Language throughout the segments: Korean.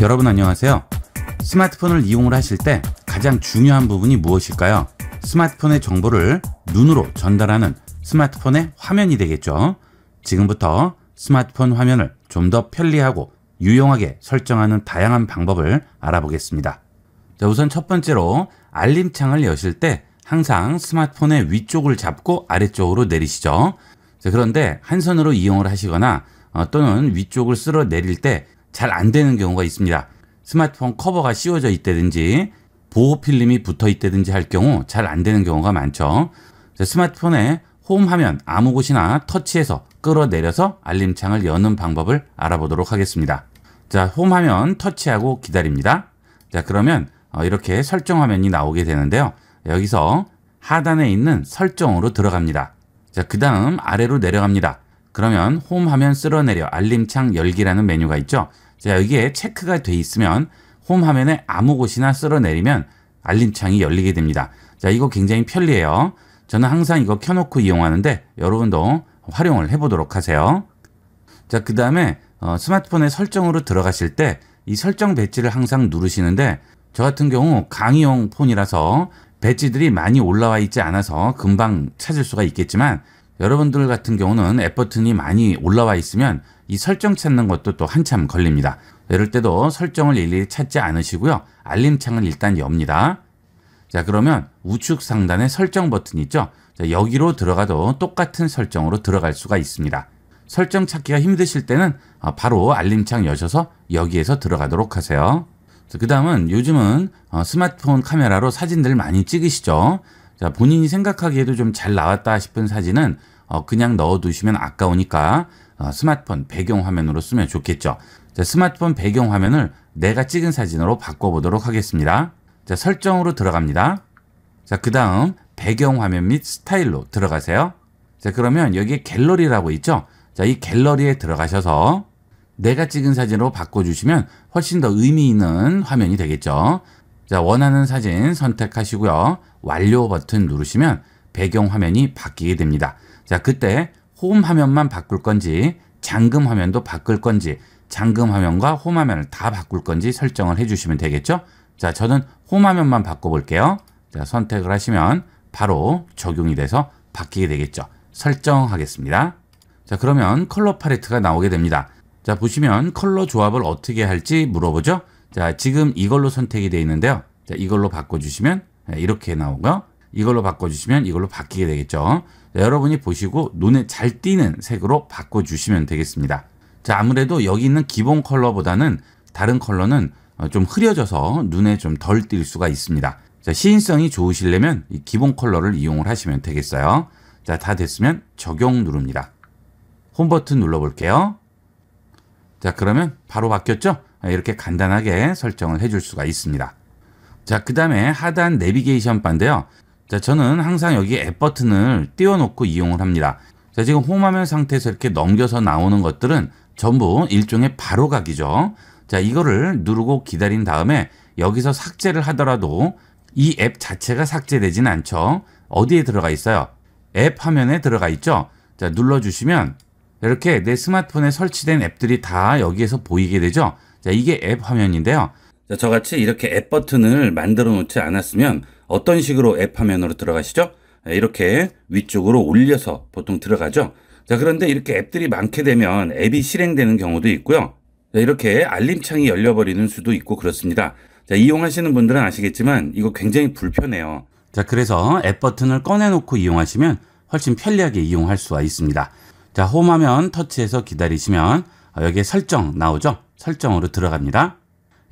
여러분 안녕하세요. 스마트폰을 이용을 하실 때 가장 중요한 부분이 무엇일까요? 스마트폰의 정보를 눈으로 전달하는 스마트폰의 화면이 되겠죠. 지금부터 스마트폰 화면을 좀 더 편리하고 유용하게 설정하는 다양한 방법을 알아보겠습니다. 자, 우선 첫 번째로 알림창을 여실 때 항상 스마트폰의 위쪽을 잡고 아래쪽으로 내리시죠. 자, 그런데 한 손으로 이용을 하시거나 어, 또는 위쪽을 쓸어 내릴 때 잘안 되는 경우가 있습니다. 스마트폰 커버가 씌워져 있다든지 보호 필름이 붙어 있다든지 할 경우 잘 안 되는 경우가 많죠. 스마트폰에홈 화면 아무 곳이나 터치해서 끌어내려서 알림창을 여는 방법을 알아보도록 하겠습니다. 자, 홈 화면 터치하고 기다립니다. 자, 그러면 어, 이렇게 설정 화면이 나오게 되는데요. 여기서 하단에 있는 설정으로 들어갑니다. 자, 그 다음 아래로 내려갑니다. 그러면 홈 화면 쓸어내려 알림창 열기라는 메뉴가 있죠. 자, 여기에 체크가 돼 있으면 홈 화면에 아무 곳이나 쓸어내리면 알림창이 열리게 됩니다. 자, 이거 굉장히 편리해요. 저는 항상 이거 켜놓고 이용하는데 여러분도 활용을 해보도록 하세요. 자, 그 다음에 어, 스마트폰의 설정으로 들어가실 때 이 설정 배치를 항상 누르시는데 저 같은 경우 강의용 폰이라서 배치들이 많이 올라와 있지 않아서 금방 찾을 수가 있겠지만 여러분들 같은 경우는 앱 버튼이 많이 올라와 있으면 이 설정 찾는 것도 또 한참 걸립니다. 이럴 때도 설정을 일일이 찾지 않으시고요. 알림창은 일단 엽니다. 자 그러면 우측 상단에 설정 버튼 있죠? 자, 여기로 들어가도 똑같은 설정으로 들어갈 수가 있습니다. 설정 찾기가 힘드실 때는 아, 바로 알림창 여셔서 여기에서 들어가도록 하세요. 그 다음은 요즘은 어, 스마트폰 카메라로 사진들 많이 찍으시죠. 자, 본인이 생각하기에도 좀 잘 나왔다 싶은 사진은 어, 그냥 넣어두시면 아까우니까 어, 스마트폰 배경화면으로 쓰면 좋겠죠. 자, 스마트폰 배경화면을 내가 찍은 사진으로 바꿔보도록 하겠습니다. 자, 설정으로 들어갑니다. 자, 그 다음 배경화면 및 스타일로 들어가세요. 자, 그러면 여기에 갤러리라고 있죠? 자, 이 갤러리에 들어가셔서 내가 찍은 사진으로 바꿔주시면 훨씬 더 의미 있는 화면이 되겠죠. 자, 원하는 사진 선택하시고요. 완료 버튼 누르시면 배경 화면이 바뀌게 됩니다. 자, 그때 홈 화면만 바꿀 건지 잠금 화면도 바꿀 건지 잠금 화면과 홈 화면을 다 바꿀 건지 설정을 해주시면 되겠죠. 자, 저는 홈 화면만 바꿔볼게요. 자, 선택을 하시면 바로 적용이 돼서 바뀌게 되겠죠. 설정하겠습니다. 자, 그러면 컬러 팔레트가 나오게 됩니다. 자, 보시면 컬러 조합을 어떻게 할지 물어보죠. 자, 지금 이걸로 선택이 되어 있는데요. 자, 이걸로 바꿔주시면 예, 이렇게 나오고요. 이걸로 바꿔주시면 이걸로 바뀌게 되겠죠. 여러분이 보시고 눈에 잘 띄는 색으로 바꿔주시면 되겠습니다. 자 아무래도 여기 있는 기본 컬러보다는 다른 컬러는 어, 좀 흐려져서 눈에 좀 덜 띌 수가 있습니다. 자 시인성이 좋으시려면 이 기본 컬러를 이용을 하시면 되겠어요. 자 다 됐으면 적용 누릅니다. 홈 버튼 눌러볼게요. 자 그러면 바로 바뀌었죠? 이렇게 간단하게 설정을 해 줄 수가 있습니다. 자 그 다음에 하단 내비게이션 바인데요. 자, 저는 항상 여기 앱 버튼을 띄워놓고 이용을 합니다. 자, 지금 홈화면 상태에서 이렇게 넘겨서 나오는 것들은 전부 일종의 바로가기죠. 자, 이거를 누르고 기다린 다음에 여기서 삭제를 하더라도 이 앱 자체가 삭제되진 않죠. 어디에 들어가 있어요? 앱 화면에 들어가 있죠. 자, 눌러주시면 이렇게 내 스마트폰에 설치된 앱들이 다 여기에서 보이게 되죠. 자, 이게 앱 화면인데요. 자, 저같이 이렇게 앱 버튼을 만들어 놓지 않았으면 어떤 식으로 앱 화면으로 들어가시죠? 네, 이렇게 위쪽으로 올려서 보통 들어가죠. 자, 그런데 이렇게 앱들이 많게 되면 앱이 실행되는 경우도 있고요. 자, 네, 이렇게 알림창이 열려버리는 수도 있고 그렇습니다. 자, 이용하시는 분들은 아시겠지만 이거 굉장히 불편해요. 자, 그래서 앱 버튼을 꺼내놓고 이용하시면 훨씬 편리하게 이용할 수가 있습니다. 자, 홈화면 터치해서 기다리시면 여기에 설정 나오죠? 설정으로 들어갑니다.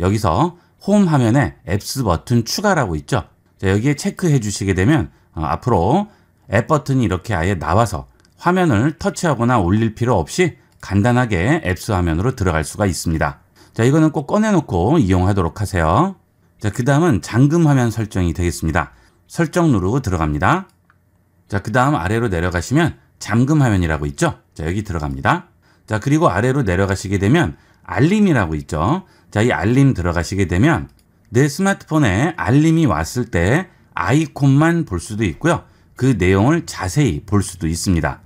여기서 홈 화면에 앱스 버튼 추가라고 있죠? 자, 여기에 체크해 주시게 되면 어, 앞으로 앱 버튼이 이렇게 아예 나와서 화면을 터치하거나 올릴 필요 없이 간단하게 앱스 화면으로 들어갈 수가 있습니다. 자, 이거는 꼭 꺼내놓고 이용하도록 하세요. 자, 그 다음은 잠금 화면 설정이 되겠습니다. 설정 누르고 들어갑니다. 자, 그 다음 아래로 내려가시면 잠금 화면이라고 있죠? 자, 여기 들어갑니다. 자, 그리고 아래로 내려가시게 되면 알림이라고 있죠? 자, 이 알림 들어가시게 되면 내 스마트폰에 알림이 왔을 때 아이콘만 볼 수도 있고요. 그 내용을 자세히 볼 수도 있습니다.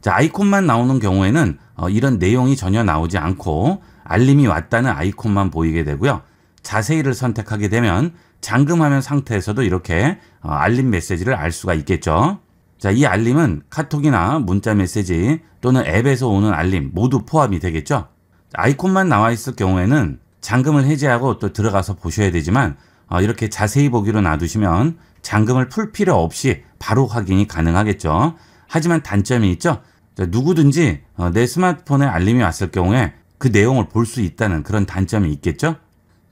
자, 아이콘만 나오는 경우에는 어, 이런 내용이 전혀 나오지 않고 알림이 왔다는 아이콘만 보이게 되고요. 자세히를 선택하게 되면 잠금화면 상태에서도 이렇게 어, 알림 메시지를 알 수가 있겠죠. 자, 이 알림은 카톡이나 문자 메시지 또는 앱에서 오는 알림 모두 포함이 되겠죠. 아이콘만 나와 있을 경우에는 잠금을 해제하고 또 들어가서 보셔야 되지만 어, 이렇게 자세히 보기로 놔두시면 잠금을풀 필요 없이 바로 확인이 가능하겠죠. 하지만 단점이 있죠. 누구든지 어, 내 스마트폰에 알림이 왔을 경우에 그 내용을 볼 수 있다는 그런 단점이 있겠죠.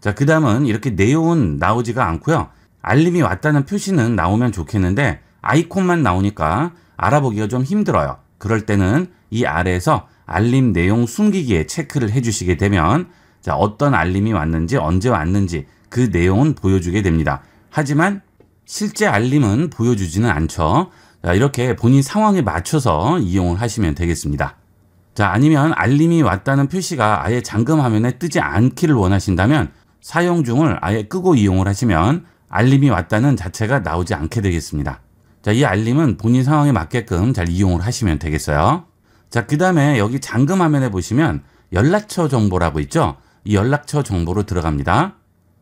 자, 그 다음은 이렇게 내용은 나오지가 않고요. 알림이 왔다는 표시는 나오면 좋겠는데 아이콘만 나오니까 알아보기가 좀 힘들어요. 그럴 때는 이 아래에서 알림 내용 숨기기에 체크를 해주시게 되면 자, 어떤 알림이 왔는지 언제 왔는지 그 내용은 보여주게 됩니다. 하지만 실제 알림은 보여주지는 않죠. 자, 이렇게 본인 상황에 맞춰서 이용을 하시면 되겠습니다. 자, 아니면 알림이 왔다는 표시가 아예 잠금 화면에 뜨지 않기를 원하신다면 사용 중을 아예 끄고 이용을 하시면 알림이 왔다는 자체가 나오지 않게 되겠습니다. 자, 이 알림은 본인 상황에 맞게끔 잘 이용을 하시면 되겠어요. 자, 그 다음에 여기 잠금 화면에 보시면 연락처 정보라고 있죠? 이 연락처 정보로 들어갑니다.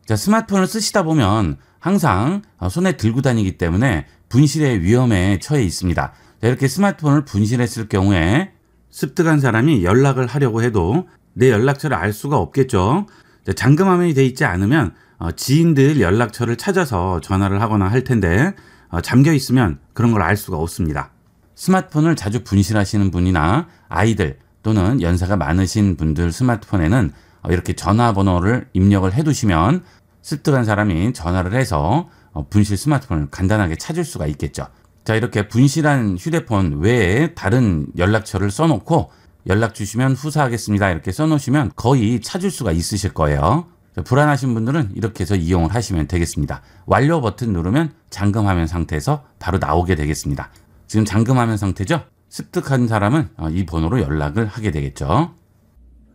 자, 스마트폰을 쓰시다 보면 항상 손에 들고 다니기 때문에 분실의 위험에 처해 있습니다. 자, 이렇게 스마트폰을 분실했을 경우에 습득한 사람이 연락을 하려고 해도 내 연락처를 알 수가 없겠죠. 자, 잠금 화면이 돼 있지 않으면 어, 지인들 연락처를 찾아서 전화를 하거나 할 텐데 어, 잠겨 있으면 그런 걸 알 수가 없습니다. 스마트폰을 자주 분실하시는 분이나 아이들 또는 연세가 많으신 분들 스마트폰에는 어, 이렇게 전화번호를 입력을 해두시면 습득한 사람이 전화를 해서 어, 분실 스마트폰을 간단하게 찾을 수가 있겠죠. 자 이렇게 분실한 휴대폰 외에 다른 연락처를 써놓고 연락 주시면 후사하겠습니다 이렇게 써놓으시면 거의 찾을 수가 있으실 거예요. 불안하신 분들은 이렇게 해서 이용을 하시면 되겠습니다. 완료 버튼 누르면 잠금 화면 상태에서 바로 나오게 되겠습니다. 지금 잠금 화면 상태죠? 습득한 사람은 어, 이 번호로 연락을 하게 되겠죠.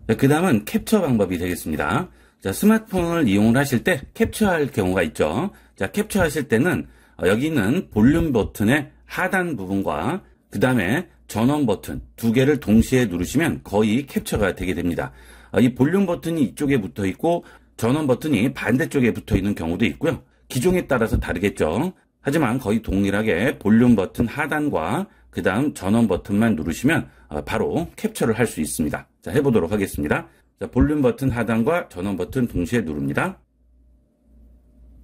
네, 그 다음은 캡처 방법이 되겠습니다. 자, 스마트폰을 이용 하실 때 캡처할 경우가 있죠. 자, 캡처하실 때는 어, 여기 는 볼륨 버튼의 하단 부분과 그 다음에 전원 버튼 두 개를 동시에 누르시면 거의 캡처가 되게 됩니다. 어, 이 볼륨 버튼이 이쪽에 붙어 있고 전원 버튼이 반대쪽에 붙어 있는 경우도 있고요. 기종에 따라서 다르겠죠. 하지만 거의 동일하게 볼륨 버튼 하단과 그 다음 전원 버튼만 누르시면 어, 바로 캡처를 할 수 있습니다. 자, 해보도록 하겠습니다. 자, 볼륨 버튼 하단과 전원 버튼 동시에 누릅니다.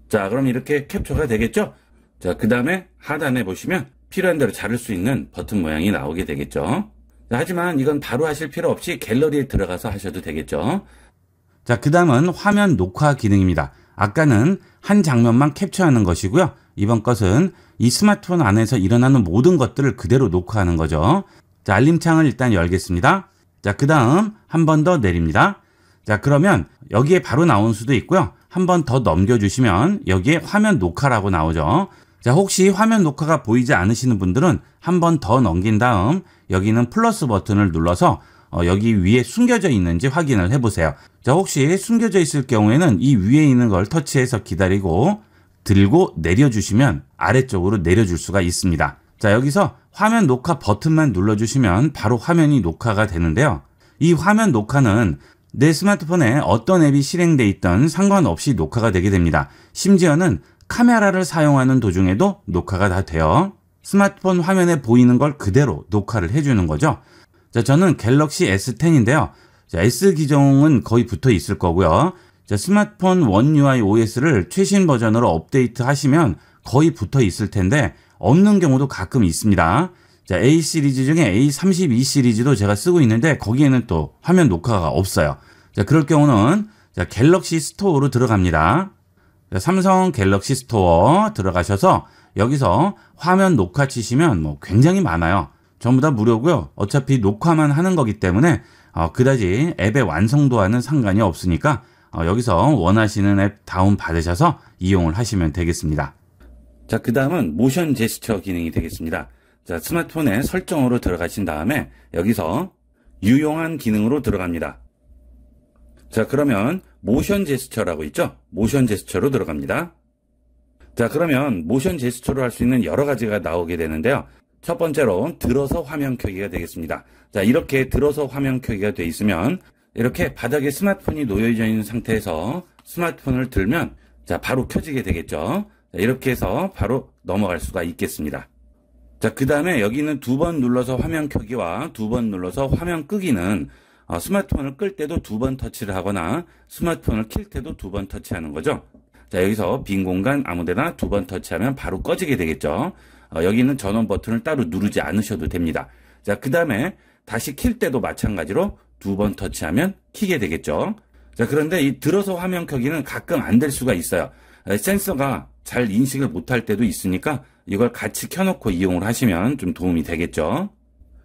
자, 그럼 이렇게 캡처가 되겠죠? 자, 그 다음에 하단에 보시면 필요한 대로 자를 수 있는 버튼 모양이 나오게 되겠죠. 하지만 이건 바로 하실 필요 없이 갤러리에 들어가서 하셔도 되겠죠. 자, 그 다음은 화면 녹화 기능입니다. 아까는 한 장면만 캡처하는 것이고요. 이번 것은 이 스마트폰 안에서 일어나는 모든 것들을 그대로 녹화하는 거죠. 자, 알림창을 일단 열겠습니다. 자, 그 다음 한 번 더 내립니다. 자, 그러면 여기에 바로 나온 수도 있고요. 한 번 더 넘겨주시면 여기에 화면 녹화라고 나오죠. 자, 혹시 화면 녹화가 보이지 않으시는 분들은 한 번 더 넘긴 다음 여기는 플러스 버튼을 눌러서 어, 여기 위에 숨겨져 있는지 확인을 해보세요. 자, 혹시 숨겨져 있을 경우에는 이 위에 있는 걸 터치해서 기다리고 들고 내려주시면 아래쪽으로 내려줄 수가 있습니다. 자 여기서 화면 녹화 버튼만 눌러주시면 바로 화면이 녹화가 되는데요. 이 화면 녹화는 내 스마트폰에 어떤 앱이 실행돼 있던 상관없이 녹화가 되게 됩니다. 심지어는 카메라를 사용하는 도중에도 녹화가 다 돼요. 스마트폰 화면에 보이는 걸 그대로 녹화를 해주는 거죠. 자, 저는 갤럭시 S10인데요. 자, S 기종은 거의 붙어 있을 거고요. 자, 스마트폰 원 UI OS를 최신 버전으로 업데이트 하시면 거의 붙어 있을 텐데 없는 경우도 가끔 있습니다. 자, A 시리즈 중에 A32 시리즈도 제가 쓰고 있는데 거기에는 또 화면 녹화가 없어요. 자, 그럴 경우는 자, 갤럭시 스토어로 들어갑니다. 자, 삼성 갤럭시 스토어 들어가셔서 여기서 화면 녹화 치시면 뭐 굉장히 많아요. 전부 다 무료고요. 어차피 녹화만 하는 거기 때문에 어, 그다지 앱의 완성도와는 상관이 없으니까 어, 여기서 원하시는 앱 다운 받으셔서 이용을 하시면 되겠습니다. 자, 그 다음은 모션 제스처 기능이 되겠습니다. 자, 스마트폰에 설정으로 들어가신 다음에 여기서 유용한 기능으로 들어갑니다. 자, 그러면 모션 제스처라고 있죠? 모션 제스처로 들어갑니다. 자, 그러면 모션 제스처로 할 수 있는 여러 가지가 나오게 되는데요. 첫 번째로 들어서 화면 켜기가 되겠습니다. 자, 이렇게 들어서 화면 켜기가 돼 있으면 이렇게 바닥에 스마트폰이 놓여져 있는 상태에서 스마트폰을 들면 자, 바로 켜지게 되겠죠. 네, 이렇게 해서 바로 넘어갈 수가 있겠습니다. 자, 그 다음에 여기는 두 번 눌러서 화면 켜기와 두 번 눌러서 화면 끄기는 어, 스마트폰을 끌 때도 두 번 터치를 하거나 스마트폰을 킬 때도 두 번 터치하는 거죠. 자, 여기서 빈 공간 아무데나 두 번 터치하면 바로 꺼지게 되겠죠. 어, 여기는 전원 버튼을 따로 누르지 않으셔도 됩니다. 자, 그 다음에 다시 킬 때도 마찬가지로 두 번 터치하면 키게 되겠죠. 자, 그런데 이 들어서 화면 켜기는 가끔 안 될 수가 있어요. 센서가 잘 인식을 못할 때도 있으니까 이걸 같이 켜놓고 이용을 하시면 좀 도움이 되겠죠.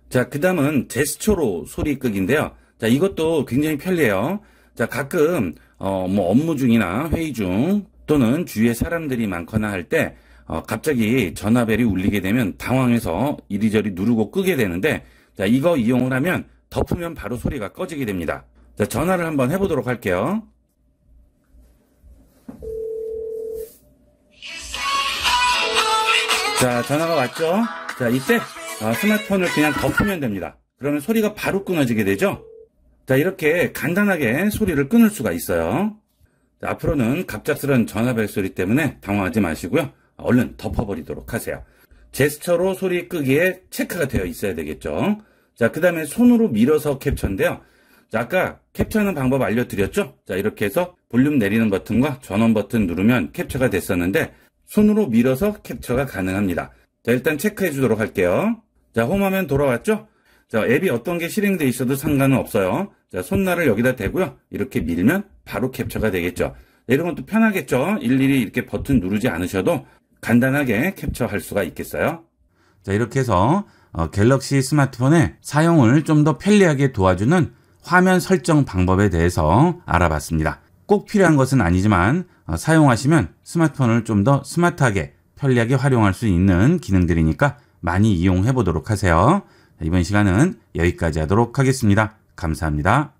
자, 그 다음은 제스처로 소리 끄기인데요. 자, 이것도 굉장히 편리해요. 자, 가끔, 어, 뭐 업무 중이나 회의 중 또는 주위에 사람들이 많거나 할 때, 어, 갑자기 전화벨이 울리게 되면 당황해서 이리저리 누르고 끄게 되는데, 자, 이거 이용을 하면 덮으면 바로 소리가 꺼지게 됩니다. 자, 전화를 한번 해보도록 할게요. 자 전화가 왔죠 자 이때 어, 스마트폰을 그냥 덮으면 됩니다 그러면 소리가 바로 끊어지게 되죠 자 이렇게 간단하게 소리를 끊을 수가 있어요 자, 앞으로는 갑작스런 전화벨 소리 때문에 당황하지 마시고요 얼른 덮어버리도록 하세요 제스처로 소리 끄기에 체크가 되어 있어야 되겠죠 자그 다음에 손으로 밀어서 캡처인데요 자, 아까 캡처하는 방법 알려드렸죠? 자, 이렇게 해서 볼륨 내리는 버튼과 전원 버튼 누르면 캡처가 됐었는데 손으로 밀어서 캡처가 가능합니다. 자, 일단 체크해 주도록 할게요. 자, 홈화면 돌아왔죠? 자, 앱이 어떤 게 실행돼 있어도 상관은 없어요. 자, 손날을 여기다 대고요. 이렇게 밀면 바로 캡처가 되겠죠. 이런 것도 편하겠죠? 일일이 이렇게 버튼 누르지 않으셔도 간단하게 캡처할 수가 있겠어요. 자, 이렇게 해서 어, 갤럭시 스마트폰의 사용을 좀 더 편리하게 도와주는 화면 설정 방법에 대해서 알아봤습니다. 꼭 필요한 것은 아니지만 어, 사용하시면 스마트폰을 좀 더 스마트하게 편리하게 활용할 수 있는 기능들이니까 많이 이용해 보도록 하세요. 이번 시간은 여기까지 하도록 하겠습니다. 감사합니다.